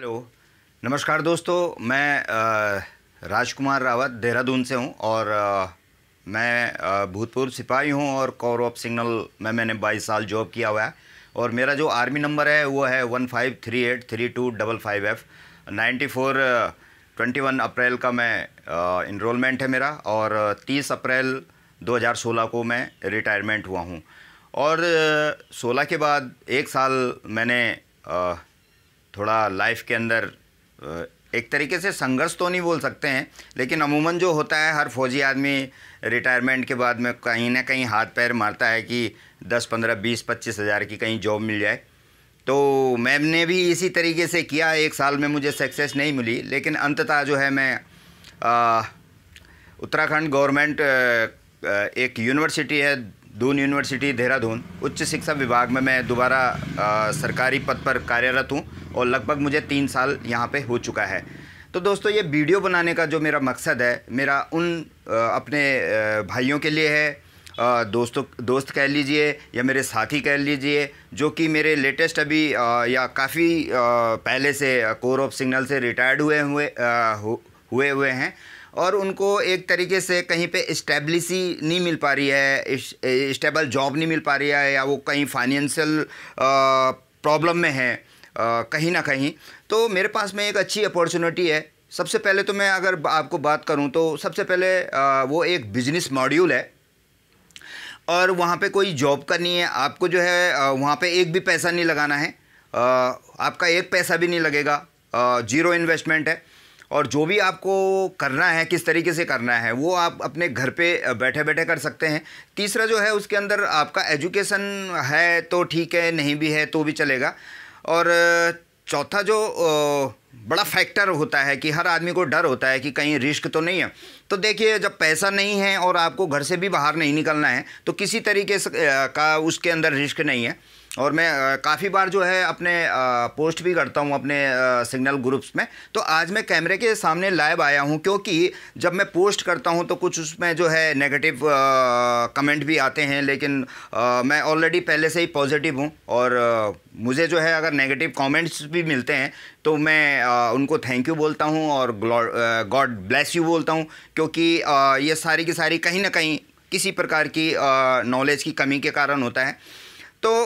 hello नमस्कार दोस्तों मैं राजकुमार रावत देहरादून से हूं और मैं भूतपूर्व सिपाही हूं और कौर ऑफ सिग्नल में मैंने 22 साल जॉब किया हुआ है और मेरा जो आर्मी नंबर है वो है one five three eight three two double five F ninety four twenty one April का मैं इनरोलमेंट है मेरा और तीस अप्रैल 2016 को मैं रिटायरमेंट हुआ हूँ और सोलह के बाद एक साल मैंने थोड़ा लाइफ के अंदर एक तरीके से संघर्ष तो नहीं बोल सकते हैं लेकिन अमूमन जो होता है हर फौजी आदमी रिटायरमेंट के बाद में कहीं ना कहीं हाथ पैर मारता है कि दस पंद्रह बीस पच्चीस हज़ार की कहीं जॉब मिल जाए तो मैम ने भी इसी तरीके से किया एक साल में मुझे सक्सेस नहीं मिली लेकिन अंततः जो है मैं उत्तराखंड गवर्नमेंट एक यूनिवर्सिटी है दून यूनिवर्सिटी देहरादून उच्च शिक्षा विभाग में मैं दोबारा सरकारी पद पर कार्यरत हूँ और लगभग मुझे तीन साल यहाँ पे हो चुका है तो दोस्तों ये वीडियो बनाने का जो मेरा मकसद है मेरा उन अपने भाइयों के लिए है दोस्तों दोस्त कह लीजिए या मेरे साथी कह लीजिए जो कि मेरे लेटेस्ट अभी या काफ़ी पहले से कोर ऑफ सिग्नल से रिटायर्ड हुए हुए हुए हुए हैं और उनको एक तरीके से कहीं पे इस्टेब्लिसी नहीं मिल पा रही है इस्टेबल जॉब नहीं मिल पा रही है या वो कहीं फाइनेंशियल प्रॉब्लम में है कहीं ना कहीं तो मेरे पास में एक अच्छी अपॉर्चुनिटी है सबसे पहले तो मैं अगर आपको बात करूं तो सबसे पहले वो एक बिजनेस मॉड्यूल है और वहाँ पे कोई जॉब करनी है आपको जो है वहाँ पे एक भी पैसा नहीं लगाना है आपका एक पैसा भी नहीं लगेगा ज़ीरो इन्वेस्टमेंट है और जो भी आपको करना है किस तरीके से करना है वो आप अपने घर पे बैठे बैठे कर सकते हैं तीसरा जो है उसके अंदर आपका एजुकेशन है तो ठीक है नहीं भी है तो भी चलेगा और चौथा जो बड़ा फैक्टर होता है कि हर आदमी को डर होता है कि कहीं रिस्क तो नहीं है तो देखिए जब पैसा नहीं है और आपको घर से भी बाहर नहीं निकलना है तो किसी तरीके का उसके अंदर रिस्क नहीं है और मैं काफ़ी बार जो है अपने पोस्ट भी करता हूँ अपने सिग्नल ग्रुप्स में तो आज मैं कैमरे के सामने लाइव आया हूँ क्योंकि जब मैं पोस्ट करता हूँ तो कुछ उसमें जो है नेगेटिव कमेंट भी आते हैं लेकिन आ, मैं ऑलरेडी पहले से ही पॉजिटिव हूँ और आ, मुझे जो है अगर नेगेटिव कमेंट्स भी मिलते हैं तो मैं आ, उनको थैंक यू बोलता हूँ और गॉड ब्लेस यू बोलता हूँ क्योंकि ये सारी की सारी कहीं ना कहीं किसी प्रकार की नॉलेज की कमी के कारण होता है तो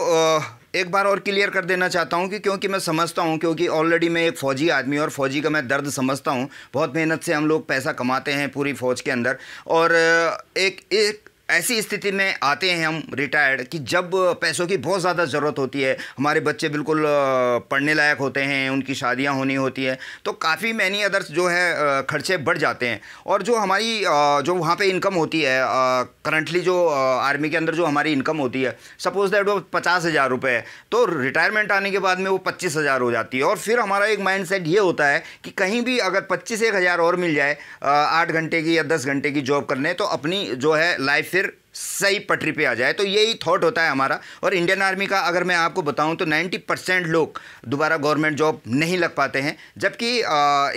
एक बार और क्लियर कर देना चाहता हूँ कि क्योंकि मैं समझता हूँ क्योंकि ऑलरेडी मैं एक फ़ौजी आदमी और फ़ौजी का मैं दर्द समझता हूँ बहुत मेहनत से हम लोग पैसा कमाते हैं पूरी फ़ौज के अंदर और एक एक ऐसी स्थिति में आते हैं हम रिटायर्ड कि जब पैसों की बहुत ज़्यादा ज़रूरत होती है हमारे बच्चे बिल्कुल पढ़ने लायक होते हैं उनकी शादियाँ होनी होती है तो काफ़ी मैनी अदर्स जो है खर्चे बढ़ जाते हैं और जो हमारी जो वहाँ पे इनकम होती है करंटली जो आर्मी के अंदर जो हमारी इनकम होती है सपोज़ दैट वो पचास हज़ार रुपये है तो रिटायरमेंट आने के बाद में वो पच्चीस हज़ार हो जाती है और फिर हमारा एक माइंड सेट ये होता है कि कहीं भी अगर पच्चीस एक हज़ार और मिल जाए आठ घंटे की या दस घंटे की जॉब करने तो अपनी जो है लाइफ सही पटरी पे आ जाए तो यही थॉट होता है हमारा और इंडियन आर्मी का अगर मैं आपको बताऊं तो 90 परसेंट लोग दोबारा गवर्नमेंट जॉब नहीं लग पाते हैं जबकि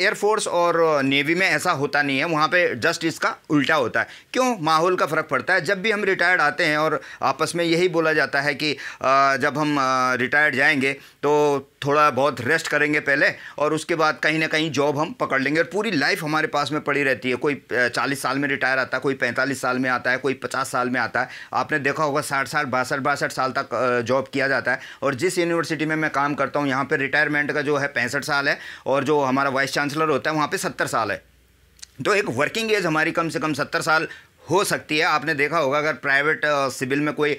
एयरफोर्स और नेवी में ऐसा होता नहीं है वहाँ पे जस्ट इसका उल्टा होता है क्यों माहौल का फ़र्क पड़ता है जब भी हम रिटायर्ड आते हैं और आपस में यही बोला जाता है कि आ, जब हम रिटायर्ड जाएँगे तो थोड़ा बहुत रेस्ट करेंगे पहले और उसके बाद कहीं ना कहीं जॉब हम पकड़ लेंगे और पूरी लाइफ हमारे पास में पड़ी रहती है कोई चालीस साल में रिटायर आता है कोई पैंतालीस साल में आता है कोई पचास साल साल में आता है आपने देखा होगा साठ साठ बासठ बासठ साल तक जॉब किया जाता है और जिस यूनिवर्सिटी में मैं काम करता हूँ यहाँ पर रिटायरमेंट का जो है पैंसठ साल है और जो हमारा वाइस चांसलर होता है वहाँ पर सत्तर साल है तो एक वर्किंग एज हमारी कम से कम सत्तर साल हो सकती है आपने देखा होगा अगर प्राइवेट सिविल में कोई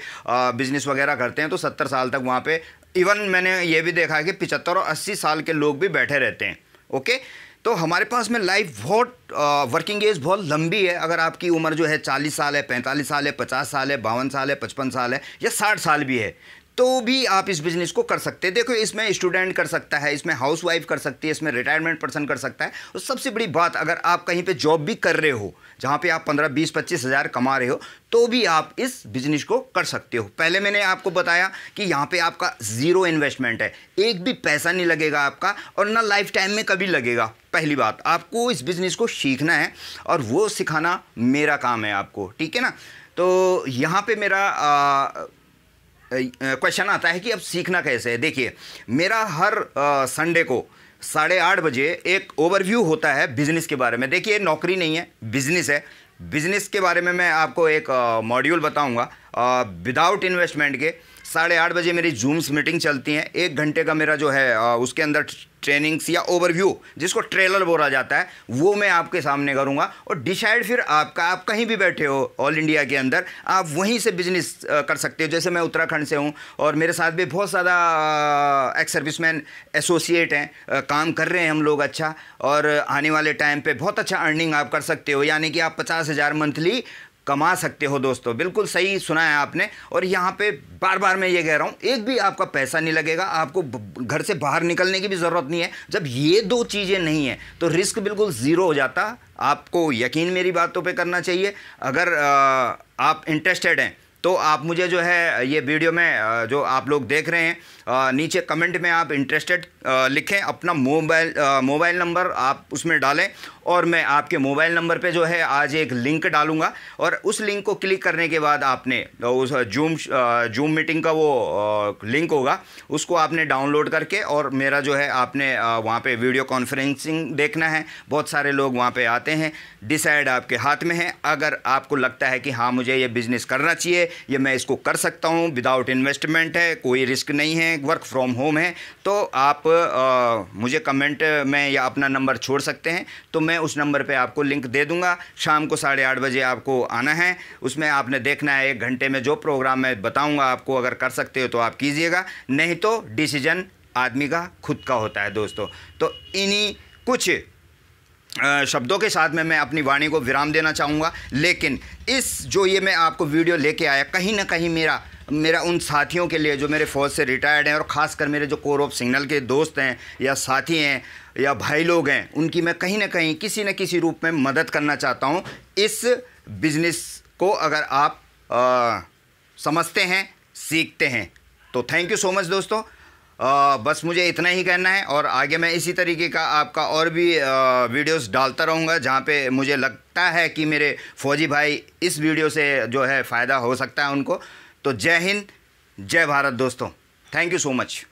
बिजनेस वगैरह करते हैं तो सत्तर साल तक वहाँ पे इवन मैंने ये भी देखा है कि पिचहत्तर और अस्सी साल के लोग भी बैठे रहते हैं ओके तो हमारे पास में लाइफ बहुत वर्किंग एज बहुत लंबी है अगर आपकी उम्र जो है चालीस साल है पैंतालीस साल है पचास साल है बावन साल है पचपन साल है या साठ साल भी है तो भी आप इस बिज़नेस को कर सकते हैं देखो इसमें स्टूडेंट कर सकता है इसमें हाउस वाइफ कर सकती है इसमें रिटायरमेंट पर्सन कर सकता है और सबसे बड़ी बात अगर आप कहीं पे जॉब भी कर रहे हो जहाँ पे आप पंद्रह बीस पच्चीस हज़ार कमा रहे हो तो भी आप इस बिज़नेस को कर सकते हो पहले मैंने आपको बताया कि यहाँ पर आपका ज़ीरो इन्वेस्टमेंट है एक भी पैसा नहीं लगेगा आपका और ना लाइफ टाइम में कभी लगेगा पहली बात आपको इस बिज़नेस को सीखना है और वो सिखाना मेरा काम है आपको ठीक है ना तो यहाँ पर मेरा आ, क्वेश्चन आता है कि अब सीखना कैसे है देखिए मेरा हर संडे को साढ़े आठ बजे एक ओवरव्यू होता है बिजनेस के बारे में देखिए नौकरी नहीं है बिजनेस है बिजनेस के बारे में मैं आपको एक मॉड्यूल बताऊंगा विदाउट इन्वेस्टमेंट के साढ़े आठ बजे मेरी जूम्स मीटिंग चलती हैं एक घंटे का मेरा जो है आ, उसके अंदर ट्रेनिंग्स या ओवरव्यू जिसको ट्रेलर बोला जाता है वो मैं आपके सामने करूँगा और डिसाइड फिर आपका आप कहीं भी बैठे हो ऑल इंडिया के अंदर आप वहीं से बिजनेस कर सकते हो जैसे मैं उत्तराखंड से हूँ और मेरे साथ भी बहुत ज़्यादा एक्स सर्विसमैन एसोसिएट हैं काम कर रहे हैं हम लोग अच्छा और आने वाले टाइम पर बहुत अच्छा अर्निंग आप कर सकते हो यानी कि आप पचास हज़ार मंथली कमा सकते हो दोस्तों बिल्कुल सही सुना है आपने और यहाँ पे बार बार मैं ये कह रहा हूँ एक भी आपका पैसा नहीं लगेगा आपको घर से बाहर निकलने की भी ज़रूरत नहीं है जब ये दो चीज़ें नहीं हैं तो रिस्क बिल्कुल ज़ीरो हो जाता आपको यकीन मेरी बातों पे करना चाहिए अगर आप इंटरेस्टेड हैं तो आप मुझे जो है ये वीडियो में जो आप लोग देख रहे हैं नीचे कमेंट में आप इंटरेस्टेड लिखें अपना मोबाइल मोबाइल नंबर आप उसमें डालें और मैं आपके मोबाइल नंबर पे जो है आज एक लिंक डालूंगा और उस लिंक को क्लिक करने के बाद आपने उस जूम जूम मीटिंग का वो लिंक होगा उसको आपने डाउनलोड करके और मेरा जो है आपने वहाँ पे वीडियो कॉन्फ्रेंसिंग देखना है बहुत सारे लोग वहाँ पे आते हैं डिसाइड आपके हाथ में है अगर आपको लगता है कि हाँ मुझे ये बिज़नेस करना चाहिए या मैं इसको कर सकता हूँ विदाउट इन्वेस्टमेंट है कोई रिस्क नहीं है वर्क फ्रॉम होम है तो आप आ, मुझे कमेंट में या अपना नंबर छोड़ सकते हैं तो मैं मैं उस नंबर पे आपको लिंक दे दूंगा शाम को साढ़े आठ बजे आपको आना है उसमें आपने देखना है एक घंटे में जो प्रोग्राम मैं बताऊंगा आपको अगर कर सकते हो तो आप कीजिएगा नहीं तो डिसीजन आदमी का खुद का होता है दोस्तों तो इन्हीं कुछ शब्दों के साथ में मैं अपनी वाणी को विराम देना चाहूँगा लेकिन इस जो ये मैं आपको वीडियो लेके आया कहीं ना कहीं मेरा मेरा उन साथियों के लिए जो मेरे फ़ौज से रिटायर्ड हैं और ख़ासकर मेरे जो कोर ऑफ सिग्नल के दोस्त हैं या साथी हैं या भाई लोग हैं उनकी मैं कहीं ना कहीं किसी न किसी रूप में मदद करना चाहता हूँ इस बिज़नेस को अगर आप आ, समझते हैं सीखते हैं तो थैंक यू सो मच दोस्तों आ, बस मुझे इतना ही कहना है और आगे मैं इसी तरीके का आपका और भी आ, वीडियोस डालता रहूँगा जहाँ पे मुझे लगता है कि मेरे फौजी भाई इस वीडियो से जो है फ़ायदा हो सकता है उनको तो जय हिंद जय भारत दोस्तों थैंक यू सो मच